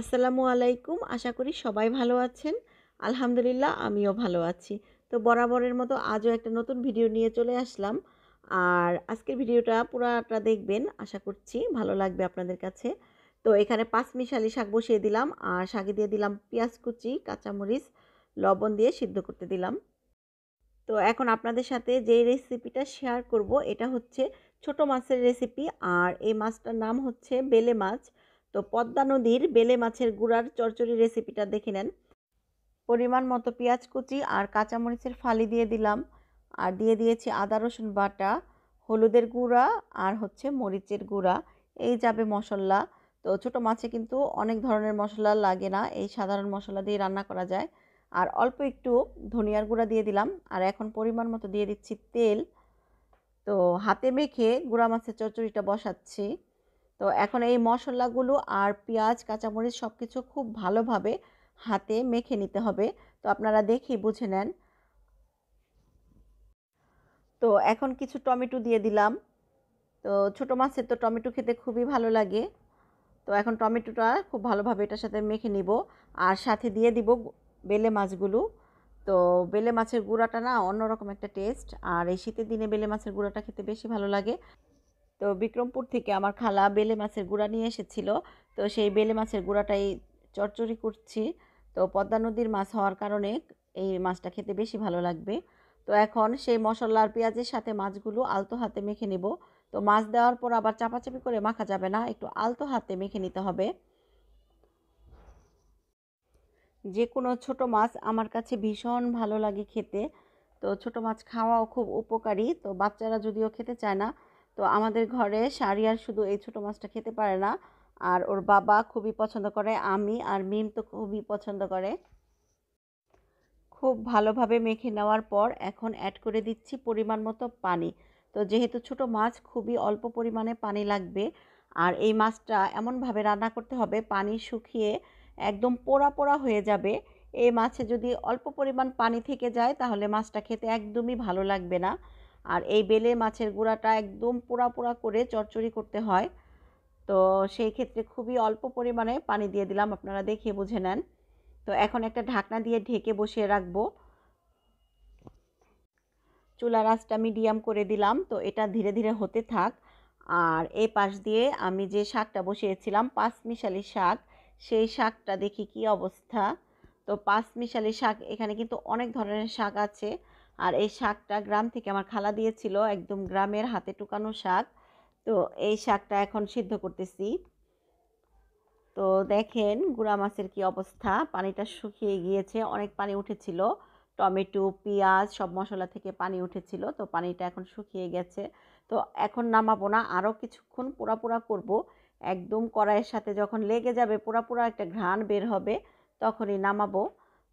আসসালামু আলাইকুম আশা করি সবাই ভালো আছেন আলহামদুলিল্লাহ আমিও ভালো আছি তো বরাবরের মতো আজও একটা নতুন ভিডিও নিয়ে চলে আসলাম আর আজকের ভিডিওটা পুরাটা দেখবেন আশা করছি ভালো লাগবে আপনাদের কাছে তো এখানে পাঁচ মিশালি শাক বসিয়ে দিলাম আর শাকে দিয়ে দিলাম পেঁয়াজ কুচি কাঁচামরিচ লবণ দিয়ে সিদ্ধ করতে দিলাম তো এখন আপনাদের সাথে যে রেসিপিটা শেয়ার করব এটা হচ্ছে ছোট মাছের রেসিপি আর এই মাছটার নাম হচ্ছে বেলে মাছ তো পদ্মা নদীর বেলে মাছের গুড়ার চরচড়ি রেসিপিটা দেখে নেন পরিমাণ মতো পেঁয়াজ কুচি আর কাঁচামরিচের ফালি দিয়ে দিলাম আর দিয়ে দিয়েছি আদা রসুন বাটা হলুদের গুঁড়া আর হচ্ছে মরিচের গুঁড়া এই যাবে মশলা তো ছোট মাছে কিন্তু অনেক ধরনের মশলা লাগে না এই সাধারণ মশলা দিয়ে রান্না করা যায় আর অল্প একটু ধনিয়ার গুঁড়া দিয়ে দিলাম আর এখন পরিমাণ মতো দিয়ে দিচ্ছি তেল তো হাতে মেখে গুঁড়া মাছের চচ্চড়িটা বসাচ্ছি তো এখন এই মশলাগুলো আর পেঁয়াজ কাঁচামরিচ সব কিছু খুব ভালোভাবে হাতে মেখে নিতে হবে তো আপনারা দেখেই বুঝে নেন তো এখন কিছু টমেটো দিয়ে দিলাম তো ছোটো মাছের তো টমেটো খেতে খুবই ভালো লাগে তো এখন টমেটোটা খুব ভালোভাবে এটার সাথে মেখে নিব আর সাথে দিয়ে দিব বেলে মাছগুলো তো বেলে মাছের গুঁড়াটা না অন্যরকম একটা টেস্ট আর এই শীতের দিনে বেলে মাছের গুঁড়াটা খেতে বেশি ভালো লাগে তো বিক্রমপুর থেকে আমার খালা বেলে মাছের গুঁড়া নিয়ে এসেছিল তো সেই বেলে মাছের গুঁড়াটাই চরচরি করছি তো পদ্মা নদীর মাছ হওয়ার কারণে এই মাছটা খেতে বেশি ভালো লাগবে তো এখন সেই মশলার পেঁয়াজের সাথে মাছগুলো আলতো হাতে মেখে নেব তো মাছ দেওয়ার পর আবার চাপাচাপি করে মাখা যাবে না একটু আলতো হাতে মেখে নিতে হবে যে কোনো ছোট মাছ আমার কাছে ভীষণ ভালো লাগে খেতে তো ছোট মাছ খাওয়াও খুব উপকারী তো বাচ্চারা যদিও খেতে চায় না তো আমাদের ঘরে সারিয়ার শুধু এই ছোটো মাছটা খেতে পারে না আর ওর বাবা খুবই পছন্দ করে আমি আর মিম তো খুবই পছন্দ করে খুব ভালোভাবে মেখে নেওয়ার পর এখন অ্যাড করে দিচ্ছি পরিমাণ মতো পানি তো যেহেতু ছোট মাছ খুবই অল্প পরিমাণে পানি লাগবে আর এই মাছটা এমনভাবে রান্না করতে হবে পানি শুকিয়ে একদম পোড়া পোড়া হয়ে যাবে এই মাছে যদি অল্প পরিমাণ পানি থেকে যায় তাহলে মাছটা খেতে একদমই ভালো লাগবে না আর এই বেলে মাছের গুঁড়াটা একদম পোড়া পোড়া করে চরচড়ি করতে হয় তো সেই ক্ষেত্রে খুবই অল্প পরিমাণে পানি দিয়ে দিলাম আপনারা দেখে বুঝে নেন তো এখন একটা ঢাকনা দিয়ে ঢেকে বসিয়ে রাখবো চুলা আঁচটা মিডিয়াম করে দিলাম তো এটা ধীরে ধীরে হতে থাক আর এ পাশ দিয়ে আমি যে শাকটা বসিয়েছিলাম পাঁচ মিশালি শাক সেই শাকটা দেখি কি অবস্থা তো পাঁচ মিশালি শাক এখানে কিন্তু অনেক ধরনের শাক আছে আর এই শাকটা গ্রাম থেকে আমার খালা দিয়েছিল একদম গ্রামের হাতে টুকানো শাক তো এই শাকটা এখন সিদ্ধ করতেছি তো দেখেন গুড়া মাছের কি অবস্থা পানিটা শুকিয়ে গিয়েছে অনেক পানি উঠেছিল টমেটো পেঁয়াজ সব মশলা থেকে পানি উঠেছিল তো পানিটা এখন শুকিয়ে গেছে তো এখন নামাবো না আরও কিছুক্ষণ পোড়া পোড়া করবো একদম কড়াইয়ের সাথে যখন লেগে যাবে পোড়া পোড়া একটা ঘ্রাণ বের হবে তখনই নামাবো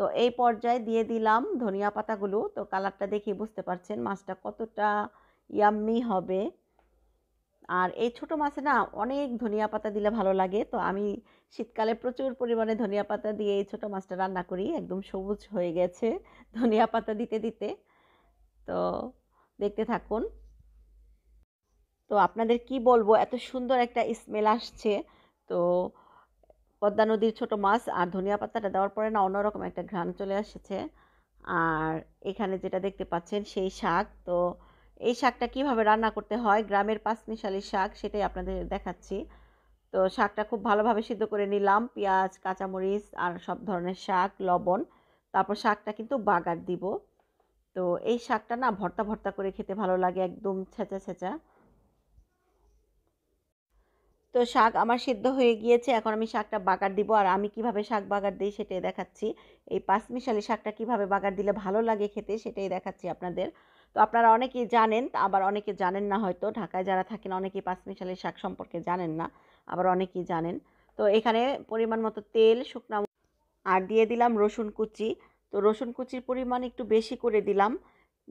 তো এই পর্যায়ে দিয়ে দিলাম ধনিয়া পাতাগুলো তো কালারটা দেখি বুঝতে পারছেন মাছটা কতটা ইয়াম্মি হবে আর এই ছোট মাছে না অনেক ধনিয়া পাতা দিলে ভালো লাগে তো আমি শীতকালে প্রচুর পরিমাণে ধনিয়া পাতা দিয়ে এই ছোটো মাছটা রান্না করি একদম সবুজ হয়ে গেছে ধনিয়া পাতা দিতে দিতে তো দেখতে থাকুন তো আপনাদের কি বলবো এত সুন্দর একটা স্মেল আসছে তো পদ্মা নদীর ছোট মাছ আর ধনিয়া পাতাটা দেওয়ার পরে না অন্যরকম একটা ঘ্রাণ চলে আসছে আর এখানে যেটা দেখতে পাচ্ছেন সেই শাক তো এই শাকটা কিভাবে রান্না করতে হয় গ্রামের পাঁচমিশালি শাক সেটাই আপনাদের দেখাচ্ছি তো শাকটা খুব ভালোভাবে সিদ্ধ করে নিলাম পেঁয়াজ কাঁচামরিচ আর সব ধরনের শাক লবণ তারপর শাকটা কিন্তু বাগার দিব তো এই শাকটা না ভর্তা ভর্তা করে খেতে ভালো লাগে একদম ছেঁচা ছেঁচা তো শাক আমার সিদ্ধ হয়ে গিয়েছে এখন আমি শাকটা বাগার দিব আর আমি কিভাবে শাক বাগার দিই সেটাই দেখাচ্ছি এই পাঁচমিশালি শাকটা কিভাবে বাগার দিলে ভালো লাগে খেতে সেটাই দেখাচ্ছি আপনাদের তো আপনারা অনেকেই জানেন আবার অনেকে জানেন না হয়তো ঢাকায় যারা থাকেন অনেকেই পাঁচমিশালি শাক সম্পর্কে জানেন না আবার অনেকেই জানেন তো এখানে পরিমাণ মতো তেল শুকনা আর দিয়ে দিলাম রসুন কুচি তো রসুন কুচির পরিমাণ একটু বেশি করে দিলাম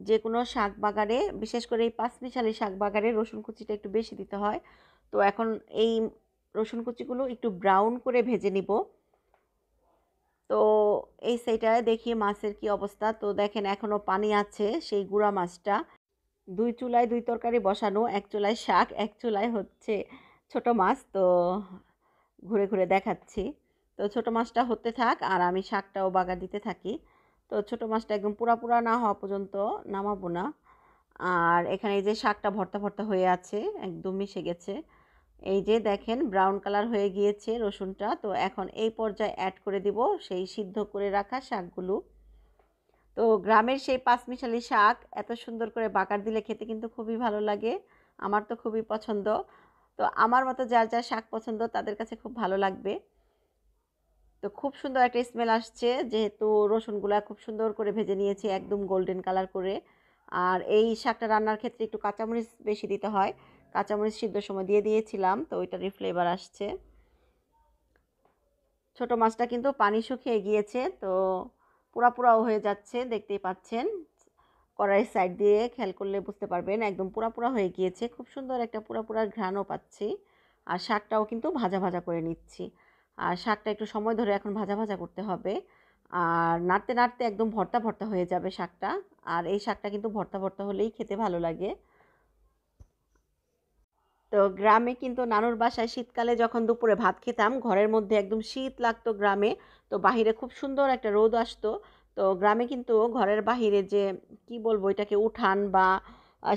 যে কোনো শাক বাগারে বিশেষ করে এই পাঁচমিশালি শাক বাগারে রসুন কুচিটা একটু বেশি দিতে হয় তো এখন এই রসুন কুচিগুলো একটু ব্রাউন করে ভেজে নিব তো এই সেইটায় দেখি মাছের কি অবস্থা তো দেখেন এখনও পানি আছে সেই গুঁড়া মাছটা দুই চুলায় দুই তরকারি বসানো এক চুলায় শাক এক চুলায় হচ্ছে ছোট মাছ তো ঘুরে ঘুরে দেখাচ্ছি তো ছোট মাছটা হতে থাক আর আমি শাকটাও বাগা দিতে থাকি তো ছোট মাছটা একদম পুরা পুরা না হওয়া পর্যন্ত নামাবো না আর এখানে যে শাকটা ভর্তা ভর্তা হয়ে আছে একদম মিশে গেছে এই যে দেখেন ব্রাউন কালার হয়ে গিয়েছে রসুনটা তো এখন এই পর্যায়ে অ্যাড করে দিব সেই সিদ্ধ করে রাখা শাকগুলো তো গ্রামের সেই পাঁচমিশালি শাক এত সুন্দর করে বাকার দিলে খেতে কিন্তু খুবই ভালো লাগে আমার তো খুবই পছন্দ তো আমার মতো যার যার শাক পছন্দ তাদের কাছে খুব ভালো লাগবে তো খুব সুন্দর একটা স্মেল আসছে যেহেতু রসুনগুলা খুব সুন্দর করে ভেজে নিয়েছি একদম গোল্ডেন কালার করে আর এই শাকটা রান্নার ক্ষেত্রে একটু কাঁচামরিচ বেশি দিতে হয় কাঁচামরিচ সিদ্ধ সময় দিয়ে দিয়েছিলাম তো ওইটারই ফ্লেভার আসছে ছোট মাছটা কিন্তু পানি শুকিয়ে গিয়েছে তো পুরা পুরাও হয়ে যাচ্ছে দেখতেই পাচ্ছেন কড়াইয়ের সাইড দিয়ে খেয়াল করলে বুঝতে পারবেন একদম পুরা পুরা হয়ে গিয়েছে খুব সুন্দর একটা পুরা পুরার ঘ্রাণও পাচ্ছি আর শাকটাও কিন্তু ভাজা ভাজা করে নিচ্ছি আর শাকটা একটু সময় ধরে এখন ভাজা ভাজা করতে হবে আর নাড়তে নাড়তে একদম ভর্তা ভর্তা হয়ে যাবে শাকটা আর এই শাকটা কিন্তু ভর্তা ভর্তা হলেই খেতে ভালো লাগে তো গ্রামে কিন্তু নানুর বাসায় শীতকালে যখন দুপুরে ভাত খেতাম ঘরের মধ্যে একদম শীত লাগতো গ্রামে তো বাহিরে খুব সুন্দর একটা রোদ আসতো তো গ্রামে কিন্তু ঘরের বাহিরে যে কি বলবো এটাকে উঠান বা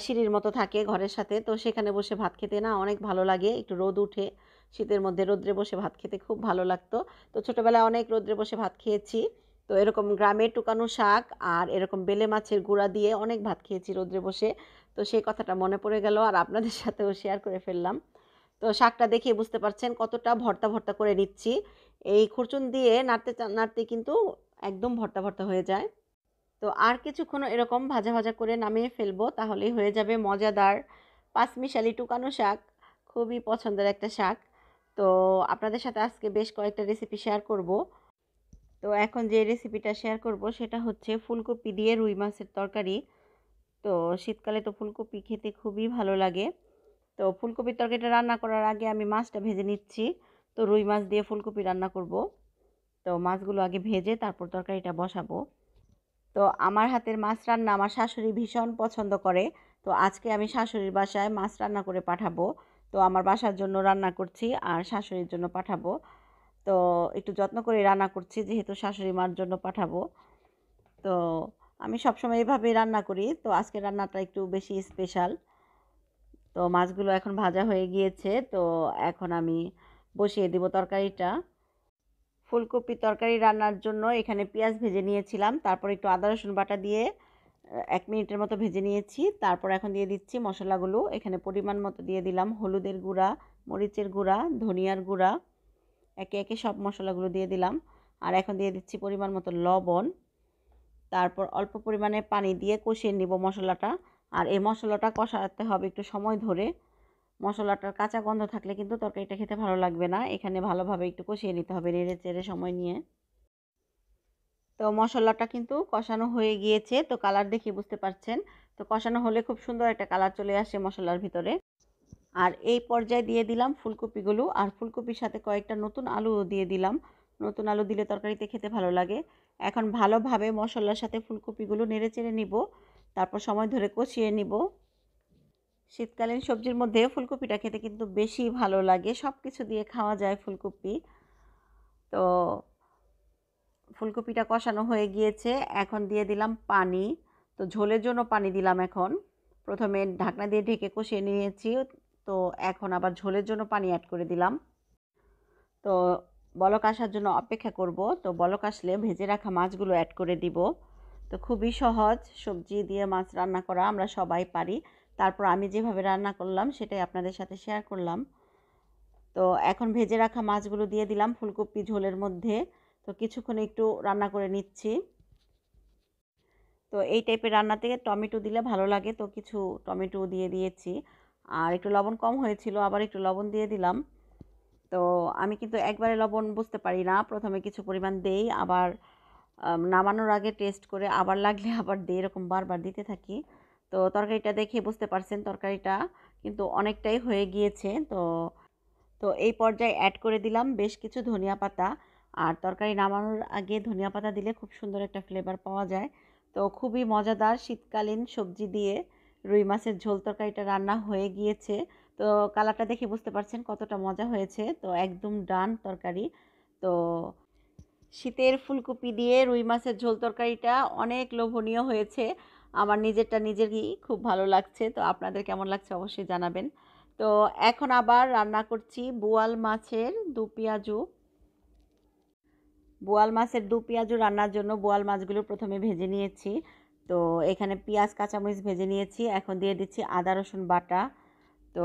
সিঁড়ির মতো থাকে ঘরের সাথে তো সেখানে বসে ভাত খেতে না অনেক ভালো লাগে একটু রোদ উঠে শীতের মধ্যে রোদ্রে বসে ভাত খেতে খুব ভালো লাগতো তো ছোটোবেলায় অনেক রোদ্রে বসে ভাত খেয়েছি তো এরকম গ্রামে টুকানো শাক আর এরকম বেলে মাছের গুঁড়া দিয়ে অনেক ভাত খেয়েছি রোদ্রে বসে তো সেই কথাটা মনে পড়ে গেল আর আপনাদের সাথেও শেয়ার করে ফেললাম তো শাকটা দেখিয়ে বুঝতে পারছেন কতটা ভর্তা ভর্তা করে নিচ্ছি এই খরচুন দিয়ে নাড়তে নাড়তে কিন্তু একদম ভর্তা ভর্তা হয়ে যায় তো আর কিছুক্ষণ এরকম ভাজা ভাজা করে নামিয়ে ফেলবো তাহলেই হয়ে যাবে মজাদার পাঁচমিশালি টুকানো শাক খুবই পছন্দের একটা শাক তো আপনাদের সাথে আজকে বেশ কয়েকটা রেসিপি শেয়ার করব তো এখন যে রেসিপিটা শেয়ার করব সেটা হচ্ছে ফুলকপি দিয়ে রুই মাছের তরকারি তো শীতকালে তো ফুলকপি খেতে খুবই ভালো লাগে তো ফুলকপির তরকারিটা রান্না করার আগে আমি মাছটা ভেজে নিচ্ছি তো রুই মাছ দিয়ে ফুলকপি রান্না করব তো মাছগুলো আগে ভেজে তারপর তরকারিটা বসাবো তো আমার হাতের মাছ রান্না আমার শাশুড়ি ভীষণ পছন্দ করে তো আজকে আমি শাশুড়ির বাসায় মাছ রান্না করে পাঠাবো তো আমার বাসার জন্য রান্না করছি আর শাশুড়ির জন্য পাঠাবো তো একটু যত্ন করে রান্না করছি যেহেতু শাশুড়ি মার জন্য পাঠাবো তো আমি সবসময় এভাবেই রান্না করি তো আজকে রান্নাটা একটু বেশি স্পেশাল তো মাছগুলো এখন ভাজা হয়ে গিয়েছে তো এখন আমি বসিয়ে দেব তরকারিটা ফুলকপি তরকারি রান্নার জন্য এখানে পেঁয়াজ ভেজে নিয়েছিলাম তারপর একটু আদা রসুন বাটা দিয়ে এক মিনিটের মতো ভেজে নিয়েছি তারপর এখন দিয়ে দিচ্ছি মশলাগুলো এখানে পরিমাণ মতো দিয়ে দিলাম হলুদের গুঁড়া মরিচের গুঁড়া ধনিয়ার গুঁড়া একে একে সব মশলাগুলো দিয়ে দিলাম আর এখন দিয়ে দিচ্ছি পরিমাণ মতো লবণ তারপর অল্প পরিমাণে পানি দিয়ে কষিয়ে নিব মশলাটা আর এই মশলাটা কষাতে হবে একটু সময় ধরে মশলাটার কাঁচা গন্ধ থাকলে কিন্তু তরকারিটা খেতে ভালো লাগবে না এখানে ভালোভাবে একটু কষিয়ে নিতে হবে নেড়ে চেড়ে সময় নিয়ে তো মশলাটা কিন্তু কষানো হয়ে গিয়েছে তো কালার দেখে বুঝতে পারছেন তো কষানো হলে খুব সুন্দর একটা কালার চলে আসে মশলার ভিতরে আর এই পর্যায়ে দিয়ে দিলাম ফুলকপিগুলো আর ফুলকপির সাথে কয়েকটা নতুন আলুও দিয়ে দিলাম নতুন আলু দিলে তরকারিতে খেতে ভালো লাগে এখন ভালোভাবে মশলার সাথে ফুলকপিগুলো নেড়ে চেড়ে নিব তারপর সময় ধরে কষিয়ে নিব শীতকালীন সবজির মধ্যে ফুলকপিটা খেতে কিন্তু বেশি ভালো লাগে সব কিছু দিয়ে খাওয়া যায় ফুলকপি তো ফুলকপিটা কষানো হয়ে গিয়েছে এখন দিয়ে দিলাম পানি তো ঝোলের জন্য পানি দিলাম এখন প্রথমে ঢাকনা দিয়ে ঢেকে কষিয়ে নিয়েছি তো এখন আবার ঝোলের জন্য পানি অ্যাড করে দিলাম তো বলক আসার জন্য অপেক্ষা করব তো বলক আসলে ভেজে রাখা মাছগুলো অ্যাড করে দিব তো খুবই সহজ সবজি দিয়ে মাছ রান্না করা আমরা সবাই পারি তারপর আমি যেভাবে রান্না করলাম সেটাই আপনাদের সাথে শেয়ার করলাম তো এখন ভেজে রাখা মাছগুলো দিয়ে দিলাম ফুলকপি ঝোলের মধ্যে তো কিছুক্ষণ একটু রান্না করে নিচ্ছি তো এই টাইপের রান্নাতে টমেটো দিলে ভালো লাগে তো কিছু টমেটো দিয়ে দিয়েছি আর একটু লবণ কম হয়েছিল আবার একটু লবণ দিয়ে দিলাম তো আমি কিন্তু একবারে লবণ বুঝতে পারি না প্রথমে কিছু পরিমাণ দেই আবার নামানোর আগে টেস্ট করে আবার লাগলে আবার দিই এরকম বারবার দিতে থাকি তো তরকারিটা দেখে বুঝতে পারছেন তরকারিটা কিন্তু অনেকটাই হয়ে গিয়েছে তো তো এই পর্যায়ে অ্যাড করে দিলাম বেশ কিছু ধনিয়া পাতা আর তরকারি নামানোর আগে ধনিয়া পাতা দিলে খুব সুন্দর একটা ফ্লেভার পাওয়া যায় তো খুবই মজাদার শীতকালীন সবজি দিয়ে রুই মাছের ঝোল তরকারিটা রান্না হয়ে গিয়েছে তো কালারটা দেখে বুঝতে পারছেন কতটা মজা হয়েছে তো একদম ডান তরকারি তো শীতের ফুলকপি দিয়ে রুই মাছের ঝোল তরকারিটা অনেক লোভনীয় হয়েছে আমার নিজেরটা নিজেরই খুব ভালো লাগছে তো আপনাদের কেমন লাগছে অবশ্যই জানাবেন তো এখন আবার রান্না করছি বোয়াল মাছের দু পেঁয়াজু বোয়াল মাছের দু পেঁয়াজু রান্নার জন্য বোয়াল মাছগুলো প্রথমে ভেজে নিয়েছি তো এখানে পেঁয়াজ কাঁচামরিচ ভেজে নিয়েছি এখন দিয়ে দিচ্ছি আদা রসুন বাটা তো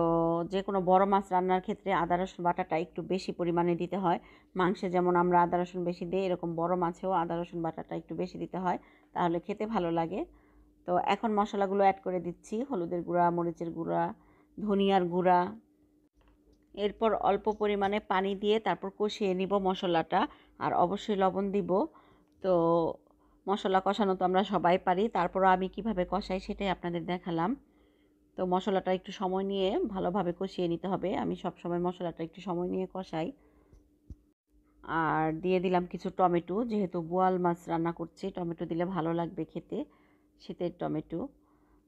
যে কোনো বড় মাছ রান্নার ক্ষেত্রে আদা রসুন বাটাটা একটু বেশি পরিমাণে দিতে হয় মাংসে যেমন আমরা আদা রসুন বেশি দিই এরকম বড় মাছেও আদা রসুন বাটাটা একটু বেশি দিতে হয় তাহলে খেতে ভালো লাগে তো এখন মশলাগুলো অ্যাড করে দিচ্ছি হলুদের গুঁড়া মরিচের গুঁড়া ধনিয়ার গুঁড়া এরপর অল্প পরিমাণে পানি দিয়ে তারপর কষিয়ে নিব মশলাটা আর অবশ্যই লবণ দিব তো মশলা কষানো তো আমরা সবাই পারি তারপরও আমি কিভাবে কষাই সেটাই আপনাদের দেখালাম তো মশলাটা একটু সময় নিয়ে ভালোভাবে কষিয়ে নিতে হবে আমি সব সময় মশলাটা একটু সময় নিয়ে কষাই আর দিয়ে দিলাম কিছু টমেটো যেহেতু বোয়াল মাছ রান্না করছি টমেটো দিলে ভালো লাগবে খেতে শীতের টমেটো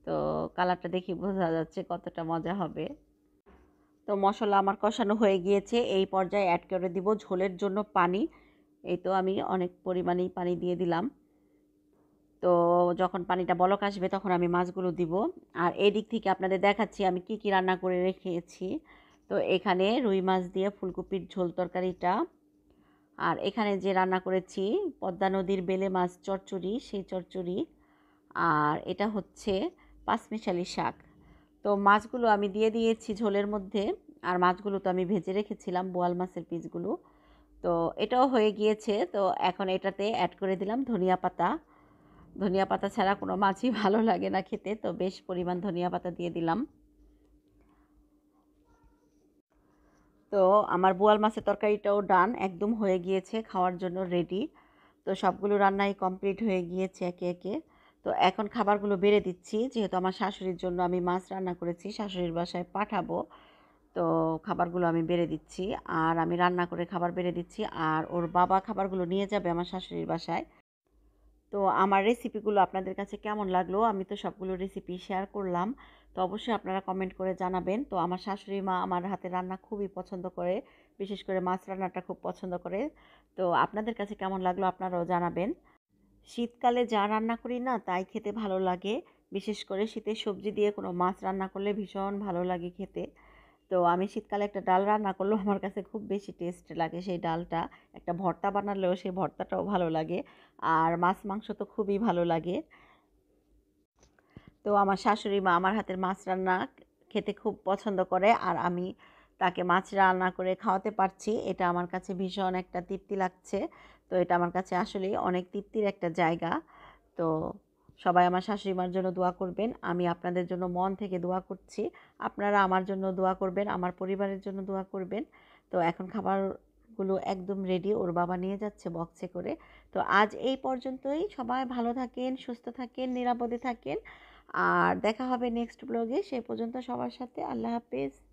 তো কালারটা দেখি বোঝা যাচ্ছে কতটা মজা হবে তো মশলা আমার কষানো হয়ে গিয়েছে এই পর্যায়ে অ্যাড করে দিব ঝোলের জন্য পানি এই তো আমি অনেক পরিমাণেই পানি দিয়ে দিলাম তো যখন পানিটা বলক আসবে তখন আমি মাছগুলো দিব আর এই দিক থেকে আপনাদের দেখাচ্ছি আমি কি কি রান্না করে রেখেছি তো এখানে রুই মাছ দিয়ে ফুলকপির ঝোল তরকারিটা আর এখানে যে রান্না করেছি পদ্মা নদীর বেলে মাছ চচ্চড়ি সেই চচ্চড়ি আর এটা হচ্ছে পাঁচমিশালি শাক তো মাছগুলো আমি দিয়ে দিয়েছি ঝোলের মধ্যে আর মাছগুলো তো আমি ভেজে রেখেছিলাম বোয়াল মাছের পিসগুলো তো এটাও হয়ে গিয়েছে তো এখন এটাতে অ্যাড করে দিলাম ধনিয়া পাতা ধনিয়া পাতা ছাড়া কোনো মাছই ভালো লাগে না খেতে তো বেশ পরিমাণ ধনিয়া পাতা দিয়ে দিলাম তো আমার বোয়াল মাছের তরকারিটাও ডান একদম হয়ে গিয়েছে খাওয়ার জন্য রেডি তো সবগুলো রান্নাই কমপ্লিট হয়ে গিয়েছে একে একে তো এখন খাবারগুলো বেড়ে দিচ্ছি যেহেতু আমার শাশুড়ির জন্য আমি মাছ রান্না করেছি শাশুড়ির বাসায় পাঠাবো তো খাবারগুলো আমি বেড়ে দিচ্ছি আর আমি রান্না করে খাবার বেড়ে দিচ্ছি আর ওর বাবা খাবারগুলো নিয়ে যাবে আমার শাশুড়ির বাসায় তো আমার রেসিপিগুলো আপনাদের কাছে কেমন লাগলো আমি তো সবগুলো রেসিপি শেয়ার করলাম তো অবশ্যই আপনারা কমেন্ট করে জানাবেন তো আমার শাশুড়ি মা আমার হাতে রান্না খুবই পছন্দ করে বিশেষ করে মাছ রান্নাটা খুব পছন্দ করে তো আপনাদের কাছে কেমন লাগলো আপনারাও জানাবেন শীতকালে যা রান্না করি না তাই খেতে ভালো লাগে বিশেষ করে শীতের সবজি দিয়ে কোনো মাছ রান্না করলে ভীষণ ভালো লাগে খেতে তো আমি শীতকালে একটা ডাল রান্না করলেও আমার কাছে খুব বেশি টেস্ট লাগে সেই ডালটা একটা ভর্তা বানালেও সেই ভর্তাটাও ভালো লাগে আর মাছ মাংস তো খুবই ভালো লাগে তো আমার শাশুড়ি মা আমার হাতের মাছ রান্না খেতে খুব পছন্দ করে আর আমি তাকে মাছ রান্না করে খাওয়াতে পারছি এটা আমার কাছে ভীষণ একটা তৃপ্তি লাগছে তো এটা আমার কাছে আসলেই অনেক তৃপ্তির একটা জায়গা তো সবাই আমার শাশুড়ি মার জন্য দোয়া করবেন আমি আপনাদের জন্য মন থেকে দোয়া করছি আপনারা আমার জন্য দোয়া করবেন আমার পরিবারের জন্য দোয়া করবেন তো এখন খাবারগুলো একদম রেডি ওর বাবা নিয়ে যাচ্ছে বক্সে করে তো আজ এই পর্যন্তই সবাই ভালো থাকেন সুস্থ থাকেন নিরাপদে থাকেন আর দেখা হবে নেক্সট ব্লগে সে পর্যন্ত সবার সাথে আল্লাহ হাফেজ